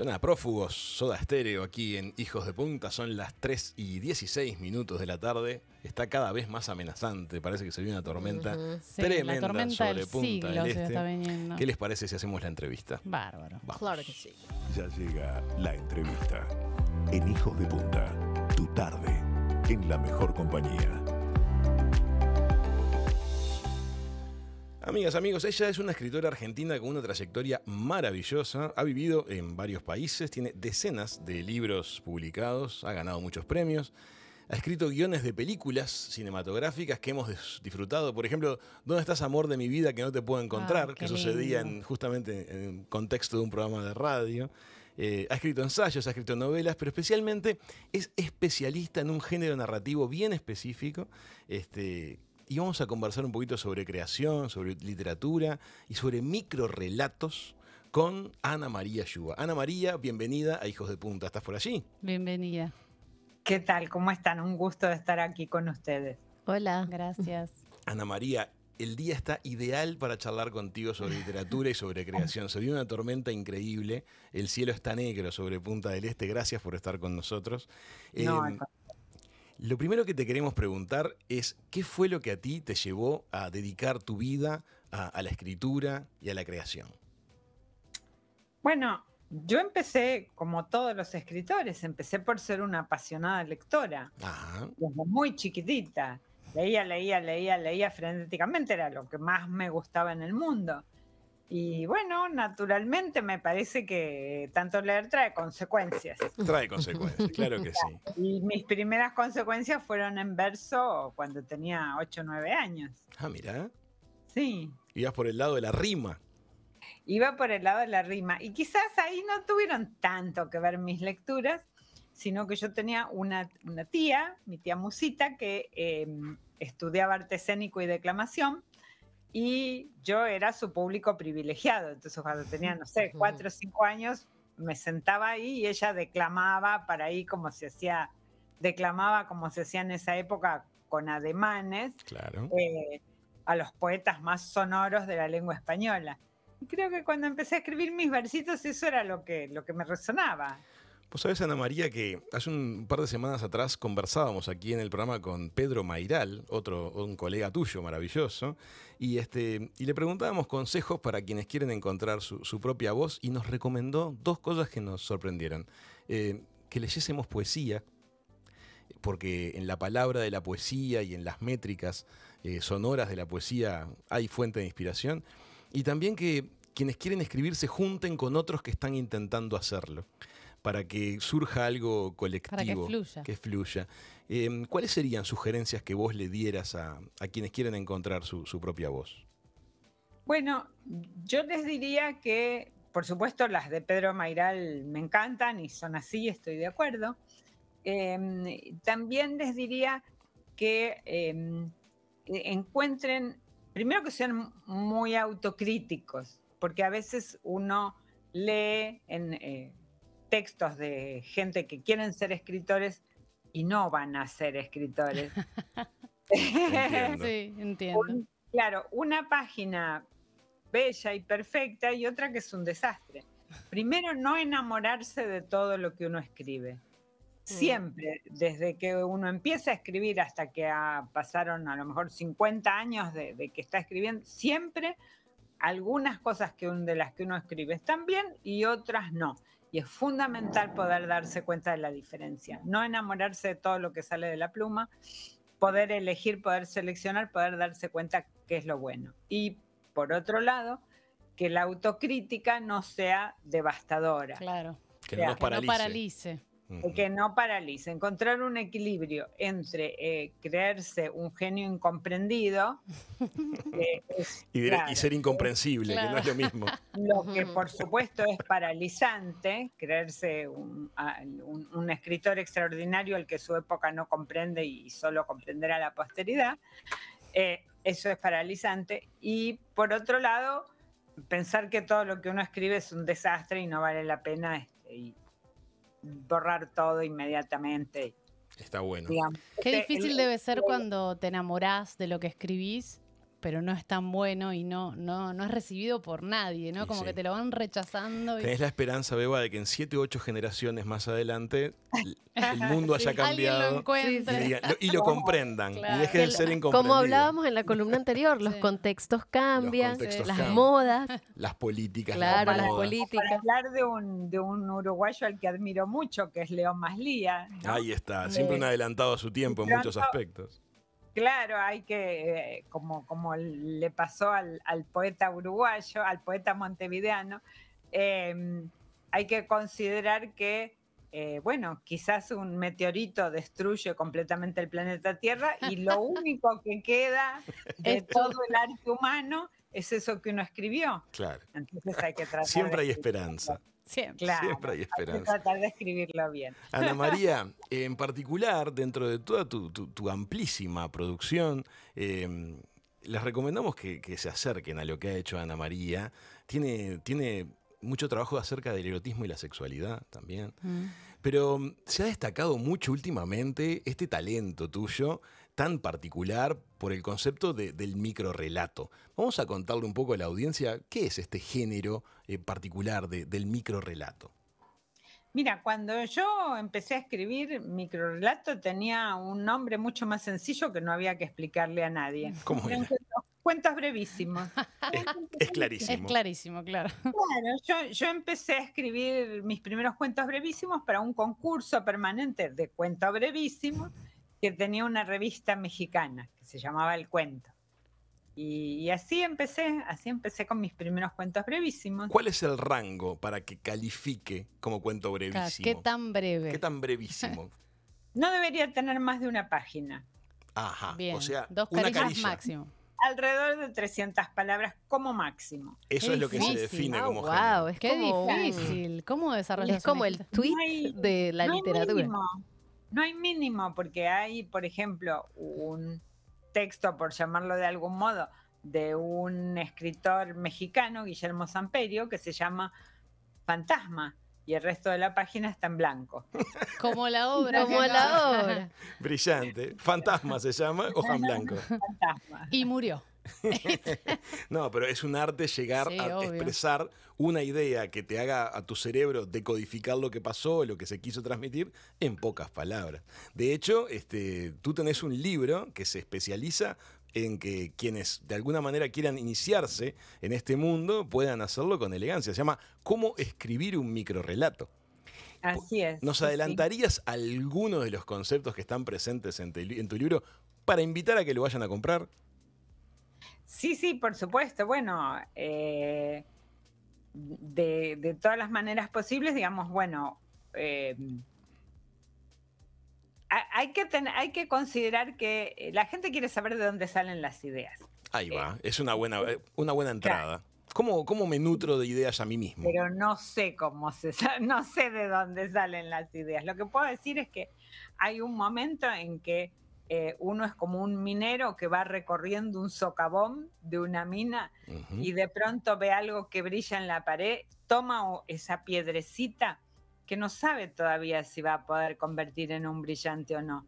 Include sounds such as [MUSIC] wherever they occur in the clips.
Suena prófugos, soda estéreo aquí en Hijos de Punta. Son las 3 y 16 minutos de la tarde. Está cada vez más amenazante. Parece que se viene una tormenta tremenda sobre siglo ¿Qué les parece si hacemos la entrevista? Bárbaro. Claro que sí. Ya llega la entrevista en Hijos de Punta. Tu tarde en la mejor compañía. Amigas, amigos, ella es una escritora argentina con una trayectoria maravillosa, ha vivido en varios países, tiene decenas de libros publicados, ha ganado muchos premios, ha escrito guiones de películas cinematográficas que hemos disfrutado, por ejemplo, ¿Dónde estás amor de mi vida que no te puedo ah, encontrar? que sucedía justamente en contexto de un programa de radio. Eh, ha escrito ensayos, ha escrito novelas, pero especialmente es especialista en un género narrativo bien específico, este, y vamos a conversar un poquito sobre creación, sobre literatura y sobre microrelatos con Ana María Yuba. Ana María, bienvenida a Hijos de Punta. ¿Estás por allí? Bienvenida. ¿Qué tal? ¿Cómo están? Un gusto de estar aquí con ustedes. Hola, gracias. Ana María, el día está ideal para charlar contigo sobre literatura y sobre creación. Se vio una tormenta increíble, el cielo está negro sobre Punta del Este, gracias por estar con nosotros. No, eh, lo primero que te queremos preguntar es, ¿qué fue lo que a ti te llevó a dedicar tu vida a, la escritura y a la creación? Bueno, yo empecé, como todos los escritores, empecé por ser una apasionada lectora, Ajá. muy chiquitita. Leía, leía, leía, leía frenéticamente, era lo que más me gustaba en el mundo. Y bueno, naturalmente me parece que tanto leer trae consecuencias. Trae consecuencias, claro que sí. [LAUGHS] Y mis primeras consecuencias fueron en verso cuando tenía 8 o 9 años. Ah, mira. Sí. Ibas por el lado de la rima. Iba por el lado de la rima. Y quizás ahí no tuvieron tanto que ver mis lecturas, sino que yo tenía una, tía, mi tía Musita, que em, estudiaba arte escénico y declamación y yo era su público privilegiado. Entonces cuando tenía, no sé, cuatro o cinco años, me sentaba ahí y ella declamaba para ahí como se hacía, declamaba como se hacía en esa época con ademanes eh, a los poetas más sonoros de la lengua española. Y creo que cuando empecé a escribir mis versitos eso era lo que, lo que me resonaba. Pues sabes, Ana María, que hace un par de semanas atrás conversábamos aquí en el programa con Pedro Mairal, otro un colega tuyo maravilloso, y, este, y le preguntábamos consejos para quienes quieren encontrar su, propia voz y nos recomendó dos cosas que nos sorprendieron. Eh, que leyésemos poesía, porque en la palabra de la poesía y en las métricas eh, sonoras de la poesía hay fuente de inspiración, y también que quienes quieren escribir se junten con otros que están intentando hacerlo para que surja algo colectivo. que fluya. Em, ¿Cuáles serían sugerencias que vos le dieras a, quienes quieren encontrar su, propia voz? Bueno, yo les diría que, por supuesto, las de Pedro Mayral me encantan y son así, estoy de acuerdo. Em, también les diría em, que encuentren, primero que sean muy autocríticos, porque a veces uno lee en, eh, textos de gente que quieren ser escritores y no van a ser escritores. [LAUGHS] sí, entiendo. claro, una página bella y perfecta y otra que es un desastre. Primero, no enamorarse de todo lo que uno escribe. Mm. Siempre, desde que uno empieza a escribir hasta que pasaron a lo mejor 50 años de, que está escribiendo, siempre algunas cosas que de las que uno escribe están bien y otras no y es fundamental poder darse cuenta de la diferencia, no enamorarse de todo lo que sale de la pluma, poder elegir, poder seleccionar, poder darse cuenta qué es lo bueno. Y por otro lado, que la autocrítica no sea devastadora. Claro. Que Que no paralice que no paralice. Encontrar un equilibrio entre eh, creerse un genio incomprendido [LAUGHS] eh, y, ser incomprensible, que no es lo mismo. Lo que por supuesto es paralizante, creerse un, escritor extraordinario al que su época no comprende y solo comprenderá la posteridad. Eh, eso es paralizante. Y por otro lado, pensar que todo lo que uno escribe es un desastre y no vale la pena este, borrar todo inmediatamente. Está bueno. Qué este, difícil debe ser cuando te enamorás de lo que escribís pero no es tan bueno y no, no, no es recibido por nadie, ¿no? Como que te lo van rechazando. Tenés la esperanza, Beba, de que en siete u ocho generaciones más adelante el [LAUGHS] mundo haya cambiado y, lo comprendan y dejen de ser incomprendidos. Como hablábamos en la columna anterior, los contextos cambian, las modas. Las políticas. Claro, Para hablar de un, de un uruguayo al que admiro mucho, que es León Maslía. Ahí está, siempre un adelantado a su tiempo en muchos aspectos. Claro, hay que, eh, como, como le pasó al, poeta uruguayo, al poeta montevideano, em, hay que considerar que, eh, bueno, quizás un meteorito destruye completamente el planeta Tierra y lo [LAUGHS] único que queda de todo el arte humano es eso que uno escribió. Claro. Entonces hay que Siempre hay esperanza. Siempre. Claro, hay esperanza. Hay que tratar de escribirlo bien. Ana [LAUGHS] María, en particular, dentro de toda tu, amplísima producción, em, les recomendamos que, se acerquen a lo que ha hecho Ana María. Tiene, tiene mucho trabajo acerca del erotismo y la sexualidad también. Mm. Pero se ha destacado mucho últimamente este talento tuyo tan particular por el concepto del del microrelato. Vamos a contarle un poco a la audiencia qué es este género eh, particular del del relato Mira, cuando yo empecé a escribir micro relato tenía un nombre mucho más sencillo que no había que explicarle a nadie. Cuentos brevísimos. [LAUGHS] Es, clarísimo. Es clarísimo, claro. Claro, yo, yo, empecé a escribir mis primeros cuentos brevísimos para un concurso permanente de cuentos brevísimos que tenía una revista mexicana que se llamaba El Cuento. Y, así empecé, así empecé con mis primeros cuentos brevísimos. ¿Cuál es el rango para que califique como cuento brevísimo? ¿Qué tan breve? ¿Qué tan brevísimo? [LAUGHS] no debería tener más de una página. Ajá, o sea, dos una máximo. Alrededor de 300 palabras como máximo. Eso es lo que se define ah, como wow, es Qué como difícil. ¿Cómo desarrollar? Es como el tweet de la literatura. No hay mínimo porque hay, por ejemplo, un texto, por llamarlo de algún modo, de un escritor mexicano, Guillermo Samperio, que se llama Fantasma, y el resto de la página está en blanco. [LAUGHS] Como la obra. Como la obra. Brillante. Fantasma se llama, hoja en blanco. Fantasma. Y murió. [LAUGHS] no, pero es un arte llegar a expresar una idea que te haga a tu cerebro decodificar lo que pasó, lo que se quiso transmitir, en pocas palabras. De hecho, este, tú tenés un libro que se especializa en que quienes de alguna manera quieran iniciarse en este mundo puedan hacerlo con elegancia. Se llama ¿Cómo escribir un relato? Así es. ¿Nos adelantarías algunos de los conceptos que están presentes en, en tu libro para invitar a que lo vayan a comprar? Sí, sí, por supuesto. Bueno, eh, de, todas las maneras posibles, digamos, bueno, eh, hay, que hay que considerar que eh, la gente quiere saber de dónde salen las ideas. Ahí va, es una buena, una buena entrada. ¿Cómo, ¿Cómo, me nutro de ideas a mí mismo? Pero no sé cómo se no sé de dónde salen las ideas. Lo que puedo decir es que hay un momento en que eh, uno es como un minero que va recorriendo un socavón de una mina y de pronto ve algo que brilla en la pared, toma esa piedrecita que no sabe todavía si va a poder convertir en un brillante o no.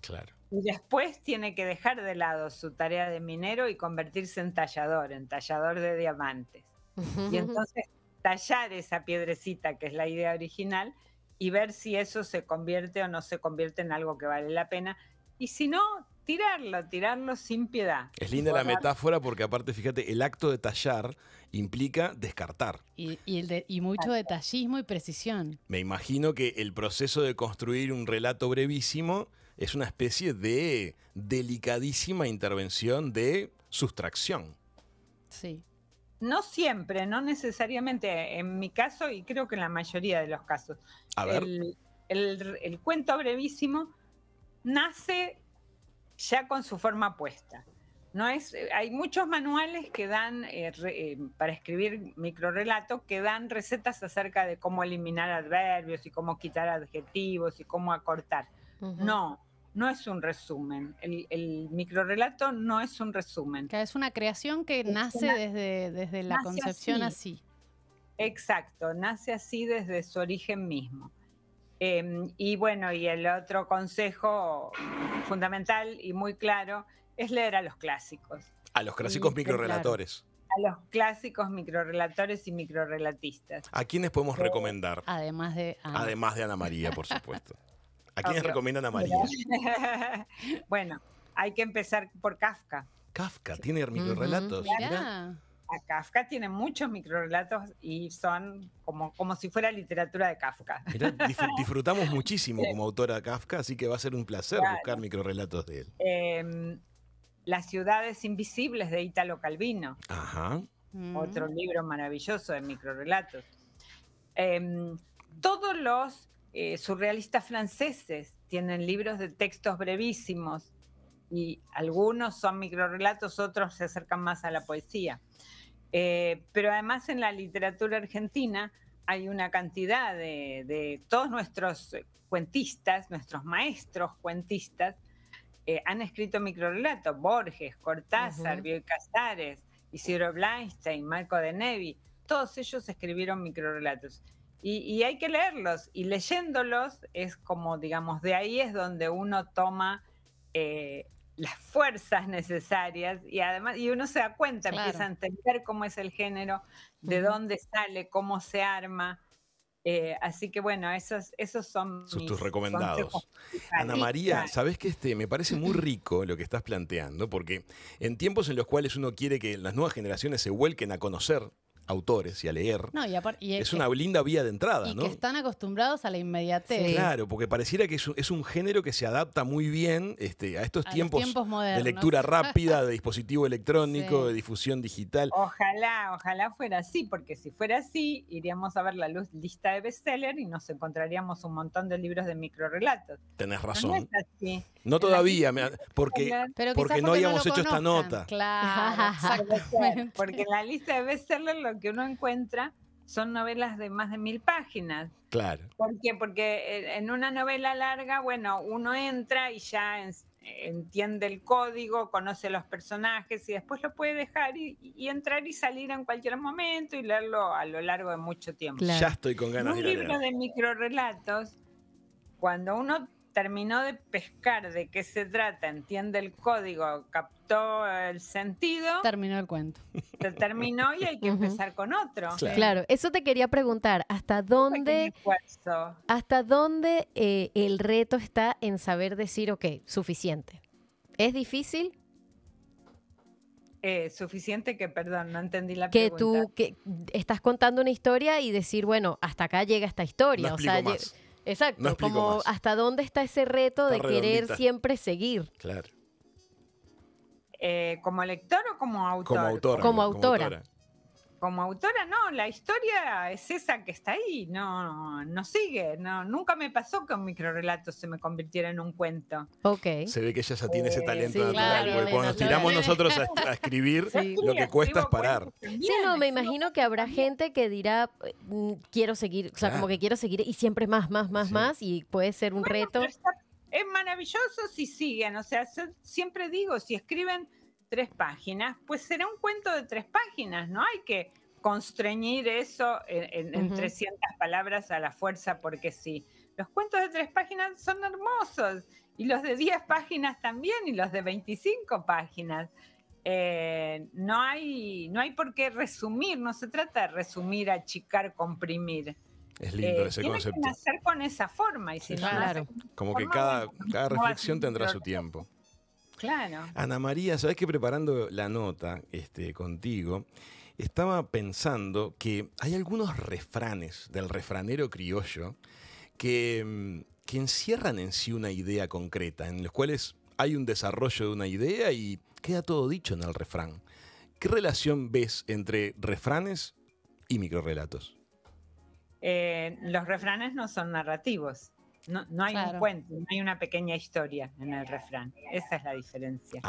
Claro. Y después tiene que dejar de lado su tarea de minero y convertirse en tallador, en tallador de diamantes. Y entonces tallar esa piedrecita, que es la idea original, y ver si eso se convierte o no se convierte en algo que vale la pena y si no, tirarlo, tirarlo sin piedad. Es linda la metáfora porque aparte, fíjate, el acto de tallar implica descartar. Y, mucho detallismo y precisión. Me imagino que el proceso de construir un relato brevísimo es una especie de delicadísima intervención de sustracción. Sí. No siempre, no necesariamente. En mi caso, y creo que en la mayoría de los casos, A ver. el cuento brevísimo nace ya con su forma puesta. No es, hay muchos manuales que dan, eh, eh, para escribir microrelato, que dan recetas acerca de cómo eliminar adverbios y cómo quitar adjetivos y cómo acortar. No, no es un resumen. El, microrelato no es un resumen. Que es una creación que nace desde, desde la concepción así. Exacto, nace así desde su origen mismo. Em, y bueno, y el otro consejo fundamental y muy claro es leer a los clásicos. A los clásicos microrelatores. a los clásicos microrelatores y microrelatistas. ¿A quiénes podemos recomendar? Además de Ana. Además de Ana María, por supuesto. ¿A quiénes recomienda Ana María? [LAUGHS] bueno, hay que empezar por Kafka. Kafka tiene microrelatos. Kafka tiene muchos microrelatos y son como, como si fuera literatura de Kafka. [LAUGHS] disfrutamos muchísimo como autora Kafka, así que va a ser un placer buscar microrelatos de él. Em, Las ciudades invisibles de Italo Calvino. Ajá. Mm. Otro libro maravilloso de microrelatos. Em, todos los eh, surrealistas franceses tienen libros de textos brevísimos y algunos son microrelatos, otros se acercan más a la poesía. Eh, pero además en la literatura argentina hay una cantidad de, todos nuestros cuentistas, nuestros maestros cuentistas, eh, han escrito microrelatos, Borges, Cortázar, Biel Casares, Isidro Blainstein, Marco de Nevi, todos ellos escribieron microrelatos. Y, hay que leerlos, y leyéndolos es como, digamos, de ahí es donde uno toma eh, las fuerzas necesarias y además, y uno se da cuenta, empieza a entender cómo es el género, de dónde sale, cómo se arma. Eh, así que bueno, esos, esos son, tus recomendados. Ana María, sabes que este, me parece muy rico lo que estás planteando, porque en tiempos en los cuales uno quiere que las nuevas generaciones se vuelquen a conocer autores y a leer, es, una linda vía de entrada. ¿no? que están acostumbrados a la inmediatez. Claro, porque pareciera que es un, género que se adapta muy bien este, a estos tiempos, de lectura [LAUGHS] rápida, de dispositivo electrónico, de difusión digital. Ojalá, ojalá fuera así, porque si fuera así, iríamos a ver la lista de bestseller y nos encontraríamos un montón de libros de microrelatos. Tenés razón. No no todavía, porque, porque, no habíamos hecho esta nota. Claro, [LAUGHS] Porque la lista de ser lo que uno encuentra son novelas de más de mil páginas. Claro. ¿Por qué? Porque eh, en una novela larga, bueno, uno entra y ya entiende el código, conoce los personajes y después lo puede dejar y, entrar y salir en cualquier momento y leerlo a lo largo de mucho tiempo. Ya estoy con ganas Un de libro de microrelatos, cuando uno terminó de pescar de qué se trata, entiende el código, captó el sentido. Terminó el cuento. Se terminó y hay que empezar con otro. Claro. eso te quería preguntar, ¿hasta dónde, hasta dónde eh, el reto está en saber decir, ok, suficiente? ¿Es difícil? Eh, suficiente que, perdón, no entendí la que pregunta. Tú, que tú estás contando una historia y decir, bueno, hasta acá llega esta historia. o Exacto, como hasta dónde está ese reto de querer siempre seguir. Claro. Eh, ¿Como lector o como autor? Como autora. Como, autora como autora, no, la historia es esa que está ahí, no, no sigue, no, nunca me pasó que un microrelato se me convirtiera en un cuento. Se ve que ella ya tiene ese eh, talento natural, porque cuando nos tiramos nosotros a, escribir, [LAUGHS] lo que cuesta es parar. Sí, no, me imagino que habrá gente que dirá, eh, mm, quiero seguir, o sea, como que quiero seguir y siempre más, más, más, más, y puede ser un reto. Es maravilloso si siguen, o sea, siempre digo, si escriben tres páginas, pues será un cuento de tres páginas, no hay que constreñir eso en, en, 300 palabras a la fuerza porque sí. Los cuentos de tres páginas son hermosos y los de 10 páginas también y los de 25 páginas. Eh, no, hay, no hay por qué resumir, no se trata de resumir, achicar, comprimir. Es lindo eh, ese concepto. Que con esa forma y si Como que cada, cada reflexión tendrá su tiempo. Ana María, sabes que preparando la nota este, contigo, estaba pensando que hay algunos refranes del refranero criollo que, mm, que encierran en sí una idea concreta, en los cuales hay un desarrollo de una idea y queda todo dicho en el refrán. ¿Qué relación ves entre refranes y microrelatos? Eh, los refranes no son narrativos. No, no hay un cuento, no hay una pequeña historia en el refrán. Esa es la diferencia.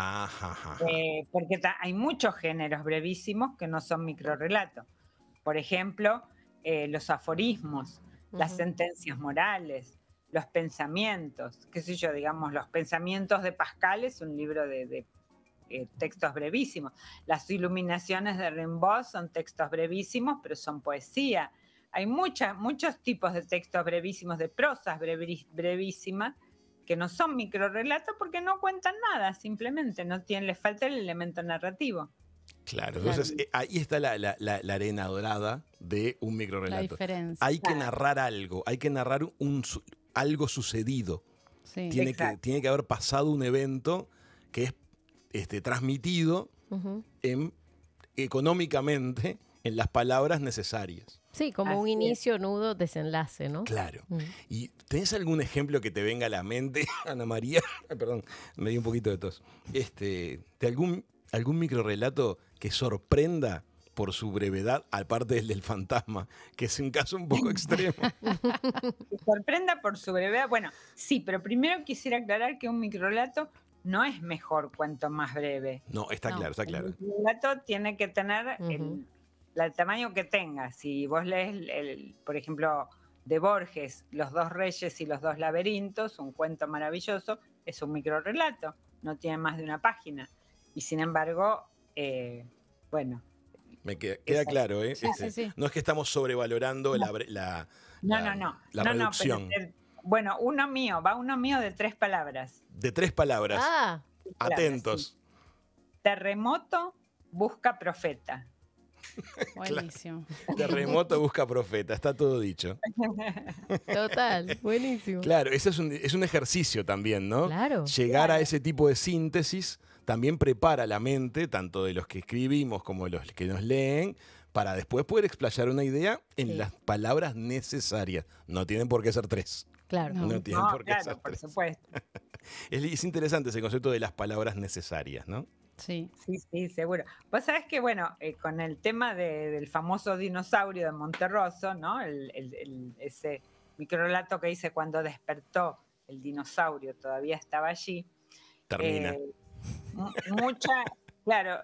Eh, porque hay muchos géneros brevísimos que no son microrelatos. Por ejemplo, eh, los aforismos, las sentencias morales, los pensamientos, qué sé yo, digamos, los pensamientos de Pascal es un libro de, eh, textos brevísimos. Las iluminaciones de Rimbaud son textos brevísimos, pero son poesía. Hay muchos tipos de textos brevísimos, de prosas brevísimas, que no son microrelatos porque no cuentan nada, simplemente no tienen, les falta el elemento narrativo. Claro, entonces eh, ahí está la, arena dorada de un microrelato. Hay que narrar algo, hay que narrar algo sucedido. Tiene, que, haber pasado un evento que es este, transmitido económicamente en las palabras necesarias. Sí, como un inicio, nudo, desenlace, ¿no? Claro. Mm. ¿Y tenés algún ejemplo que te venga a la mente, [LAUGHS] Ana María? [LAUGHS] Perdón, me di un poquito de tos. Este, ¿De algún, algún relato que sorprenda por su brevedad, aparte del del fantasma, que es un caso un poco [LAUGHS] extremo? sorprenda por su brevedad. Bueno, sí, pero primero quisiera aclarar que un relato no es mejor cuanto más breve. No, está claro, está claro. Un relato tiene que tener... el, el tamaño que tenga, si vos lees, el, por ejemplo, de Borges, Los dos reyes y los dos laberintos, un cuento maravilloso, es un relato, no tiene más de una página. Y sin embargo, eh, bueno. Me queda, claro, ¿eh? sí, este, sí. No es que estamos sobrevalorando La, la, no, no, no. Eh, bueno, uno mío, va uno mío de tres palabras. De tres palabras. Ah. Atentos. Terremoto busca profeta. [LAUGHS] Buenísimo. Terremoto busca profeta, está todo dicho. [LAUGHS] Total, buenísimo. Claro, ese es un, ejercicio también, ¿no? Claro. Llegar a ese tipo de síntesis también prepara la mente, tanto de los que escribimos como de los que nos leen, para después poder explayar una idea en las palabras necesarias. No tienen por qué ser tres. Claro. No, tienen por qué claro, por supuesto. [LAUGHS] es interesante ese concepto de las palabras necesarias, ¿no? Sí. Sí, seguro. Vos sabés que, bueno, eh, con el tema del famoso dinosaurio de Monterroso, ¿no? ese microrelato que hice cuando despertó el dinosaurio, todavía estaba allí. Termina. Eh, mucha, claro,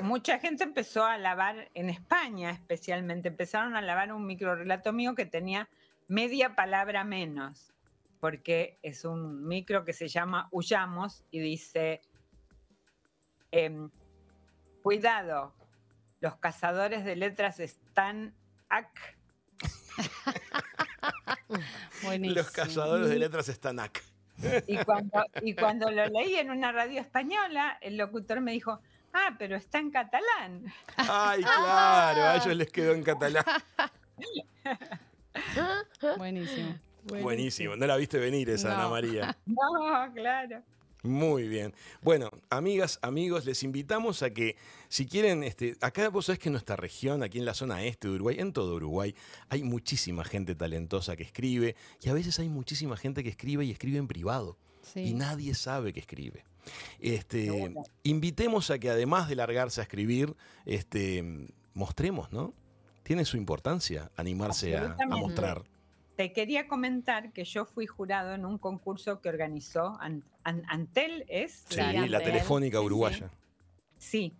mucha gente empezó a lavar en España especialmente, empezaron a lavar un microrelato mío que tenía media palabra menos, porque es un micro que se llama Huyamos y dice Em, cuidado, los cazadores de letras están ac. [LAUGHS] los cazadores de letras están ac. y, cuando, lo leí en una radio española, el locutor me dijo, ah, pero está en catalán. Ay, claro, a ellos les quedó en catalán. Buenísimo. Buenísimo. No la viste venir esa Ana María. [LAUGHS] No, claro. Muy bien. Bueno, amigas, amigos, les invitamos a que si quieren, este, acá vos sabés que en nuestra región, aquí en la zona este de Uruguay, en todo Uruguay, hay muchísima gente talentosa que escribe y a veces hay muchísima gente que escribe y escribe en privado y nadie sabe que escribe. Este, invitemos a que además de largarse a escribir, este, mostremos, ¿no? Tiene su importancia animarse a, a mostrar quería comentar que yo fui jurado en un concurso que organizó Antel, ¿es? la, Telefónica Uruguaya. Sí.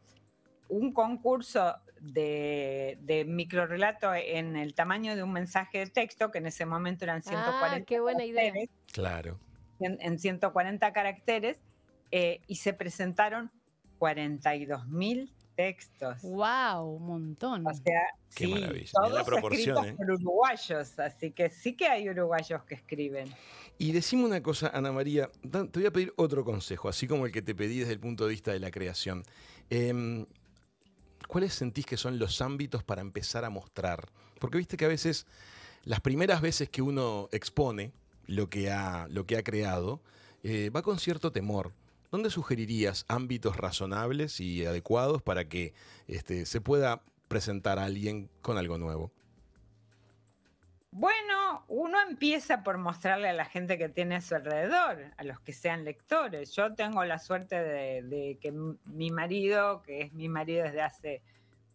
un concurso de, de microrelato en el tamaño de un mensaje de texto, que en ese momento eran 140 ah, qué buena idea. Claro. En, 140 caracteres, eh, y se presentaron 42 mil textos. ¡Wow! Un montón. Qué maravilla. todos proporción, escritos ¿eh? por uruguayos, así que sí que hay uruguayos que escriben. Y decime una cosa, Ana María, te voy a pedir otro consejo, así como el que te pedí desde el punto de vista de la creación. Em, ¿Cuáles sentís que son los ámbitos para empezar a mostrar? Porque viste que a veces, las primeras veces que uno expone lo que ha, lo que ha creado, eh, va con cierto temor. ¿dónde sugerirías ámbitos razonables y adecuados para que este, se pueda presentar a alguien con algo nuevo? Bueno, uno empieza por mostrarle a la gente que tiene a su alrededor, a los que sean lectores. Yo tengo la suerte de, de que mi marido, que es mi marido desde hace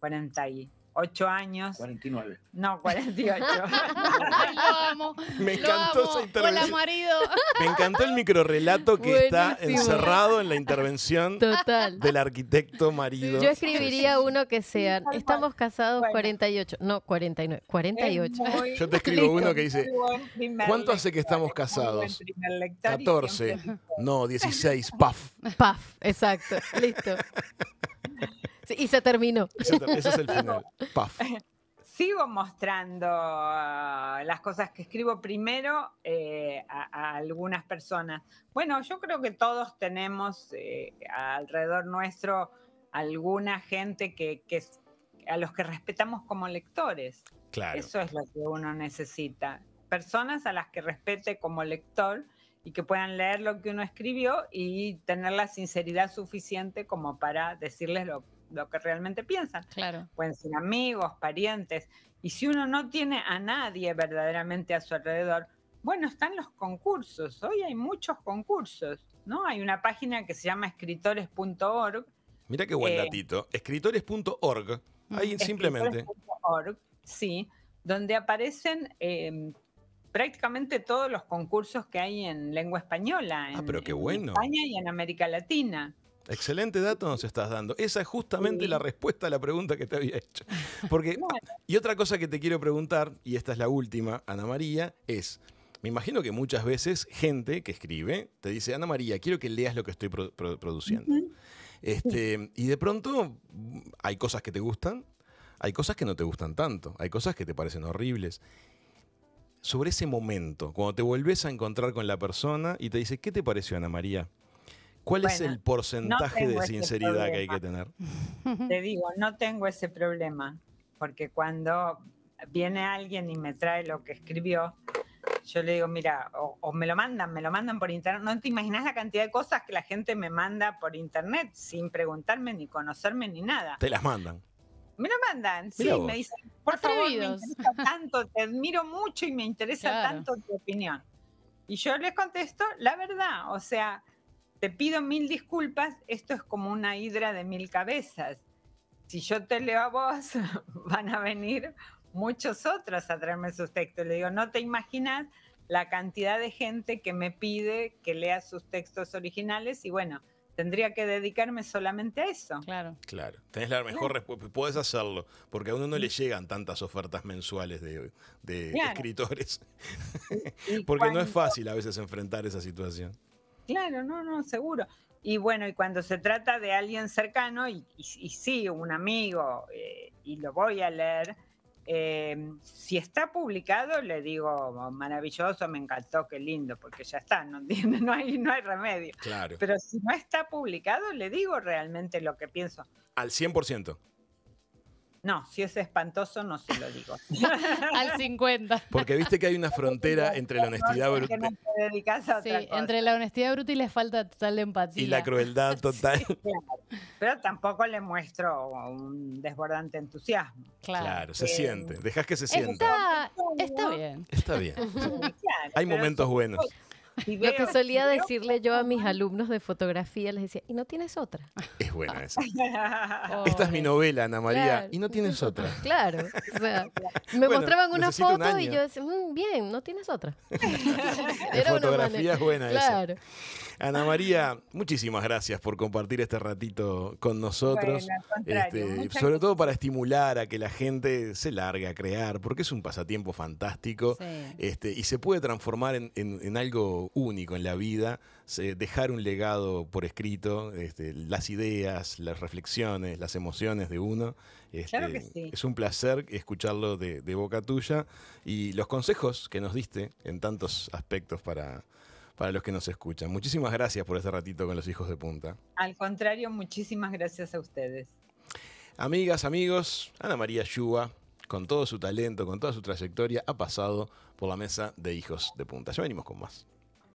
40 y 8 años. 49. No, 48. [LAUGHS] lo amo. Me encantó amo. esa intervención. Hola, marido. Me encantó el microrrelato que está encerrado en la intervención Total. del arquitecto marido. Yo escribiría uno que sea, estamos casados 48, no 49, 48. Yo te escribo uno que dice, ¿cuánto hace que estamos casados? 14. No, 16, paf. Paf, exacto. Listo. [LAUGHS] y se terminó. Ese es el final. [LAUGHS] Paf. Sigo mostrando ah, las cosas que escribo primero eh, a, algunas personas. Bueno, yo creo que todos tenemos eh, alrededor nuestro alguna gente que, que a los que respetamos como lectores. Claro. Eso es lo que uno necesita. Personas a las que respete como lector y que puedan leer lo que uno escribió y tener la sinceridad suficiente como para decirles lo, que lo que realmente piensan. Claro. Pueden ser amigos, parientes. Y si uno no tiene a nadie verdaderamente a su alrededor, bueno, están los concursos. Hoy hay muchos concursos, ¿no? Hay una página que se llama escritores.org. Mira qué buen eh, datito. Escritores.org. Ahí simplemente. sí, donde aparecen em, prácticamente todos los concursos que hay en lengua española. Ah, pero qué bueno. en España y en América Latina. Excelente dato nos estás dando. Esa es justamente la respuesta a la pregunta que te había hecho. [LAUGHS] Porque, y otra cosa que te quiero preguntar, y esta es la última, Ana María, es, me imagino que muchas veces gente que escribe te dice, Ana María, quiero que leas lo que estoy produciendo. Este, y de pronto hay cosas que te gustan, hay cosas que no te gustan tanto, hay cosas que te parecen horribles. Sobre ese momento, cuando te vuelves a encontrar con la persona y te dice, ¿qué te pareció Ana María? ¿Cuál es el porcentaje de sinceridad que hay que tener? [LAUGHS] Te digo, no tengo ese problema, porque cuando viene alguien y me trae lo que escribió, yo le digo, mira, o, me lo mandan, me lo mandan por internet. No te imaginas la cantidad de cosas que la gente me manda por internet sin preguntarme, ni conocerme, ni nada. Te las mandan. Me lo mandan, sí, me dicen, por favor, me interesa tanto, te admiro mucho y me interesa tanto tu opinión. Y yo les contesto la verdad, o sea, te pido mil disculpas, esto es como una hidra de mil cabezas. Si yo te leo a vos, [LAUGHS] van a venir muchos otros a traerme sus textos. Le digo, no te imaginas la cantidad de gente que me pide que lea sus textos originales y bueno, tendría que dedicarme solamente a eso. Claro. Claro. Tenés la mejor respuesta. Puedes hacerlo, porque a uno no le mm. llegan tantas ofertas mensuales de, escritores. [LAUGHS] porque no es fácil a veces enfrentar esa situación. Claro, no, no, seguro. Y bueno, y cuando se trata de alguien cercano, y, y, sí, un amigo, eh, y lo voy a leer, em, si está publicado, le digo maravilloso, me encantó, qué lindo, porque ya está, no, [LAUGHS] no, hay, no hay remedio. Claro. Pero si no está publicado, le digo realmente lo que pienso. Al 100%. No, si es espantoso no se lo digo. [LAUGHS] Al 50. Porque viste que hay una frontera entre la honestidad bruta. sí, entre la honestidad bruta y la falta total de empatía. Y la crueldad [LAUGHS] total. [LAUGHS] Pero tampoco le muestro un desbordante entusiasmo. Claro, se eh, siente. Dejas que se sienta. Está, bien. Está bien. hay momentos buenos. Lo que solía decirle yo a mis alumnos de fotografía, les decía, ¿y no tienes otra? Es buena esa. [LAUGHS] Esta es mi novela, Ana María, y no tienes [LAUGHS] otra. Claro. [LAUGHS] me mostraban una foto y yo decía, mm, bien, no tienes otra. Era fotografía es buena claro. Ana María, muchísimas gracias por compartir este ratito con nosotros. Este, sobre todo para estimular a que la gente se largue a crear, porque es un pasatiempo fantástico este, y se puede transformar en, en, en algo único en la vida, dejar un legado por escrito, este, las ideas, las reflexiones, las emociones de uno. Este, claro que sí. Es un placer escucharlo de, boca tuya y los consejos que nos diste en tantos aspectos para, para los que nos escuchan. Muchísimas gracias por este ratito con los hijos de punta. Al contrario, muchísimas gracias a ustedes. Amigas, amigos, Ana María Yuba, con todo su talento, con toda su trayectoria, ha pasado por la mesa de hijos de punta. Ya venimos con más.